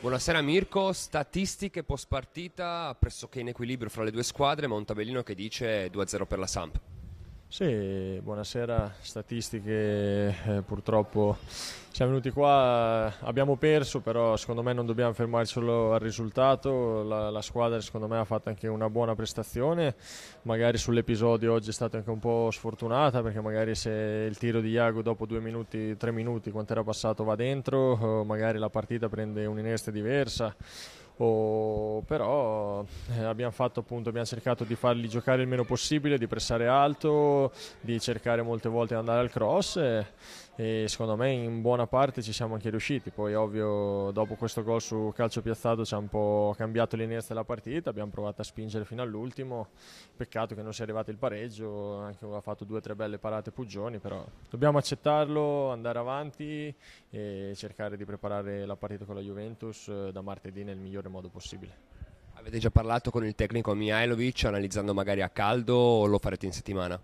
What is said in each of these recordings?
Buonasera Mirko, statistiche post partita pressoché in equilibrio fra le due squadre, ma un tabellino che dice 2-0 per la Samp. Sì, buonasera, statistiche eh, purtroppo siamo venuti qua, abbiamo perso però secondo me non dobbiamo fermarci solo al risultato, la, la, squadra secondo me ha fatto anche una buona prestazione, magari sull'episodio oggi è stata anche un po' sfortunata perché magari se il tiro di Iago dopo due minuti, tre minuti quanto era passato va dentro, magari la partita prende un'inestra diversa Oh, però eh, abbiamo, fatto, appunto, abbiamo cercato di farli giocare il meno possibile, di pressare alto, di cercare molte volte di andare al cross e, eh, e, secondo me in buona parte ci siamo anche riusciti. Poi ovvio dopo questo gol su calcio piazzato ci ha un po' cambiato l'inerzia della partita, abbiamo provato a spingere fino all'ultimo, peccato che non sia arrivato il pareggio, anche ha fatto due o tre belle parate Puggioni, però dobbiamo accettarlo, andare avanti e cercare di preparare la partita con la Juventus eh, da martedì nel migliore migliore modo possibile. Avete già parlato con il tecnico Mihailovic analizzando magari a caldo o lo farete in settimana?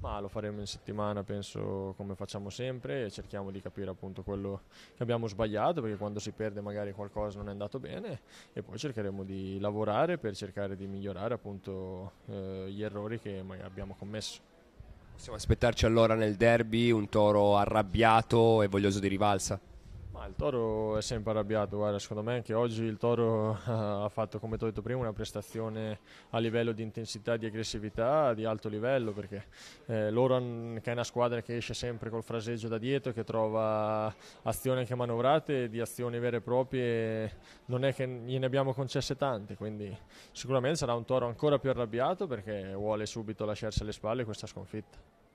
Ma lo faremo in settimana, penso come facciamo sempre, e cerchiamo di capire appunto quello che abbiamo sbagliato, perché quando si perde magari qualcosa non è andato bene e poi cercheremo di lavorare per cercare di migliorare appunto eh, gli errori che abbiamo commesso. Possiamo aspettarci allora nel derby un toro arrabbiato e voglioso di rivalsa? Ma il Toro è sempre arrabbiato, guarda, secondo me anche oggi il Toro ha fatto, come ti ho detto prima, una prestazione a livello di intensità, di aggressività, di alto livello, perché eh, loro che è una squadra che esce sempre col fraseggio da dietro, che trova azioni anche manovrate, di azioni vere e proprie, non è che gliene abbiamo concesse tante, quindi sicuramente sarà un Toro ancora più arrabbiato perché vuole subito lasciarsi alle spalle questa sconfitta.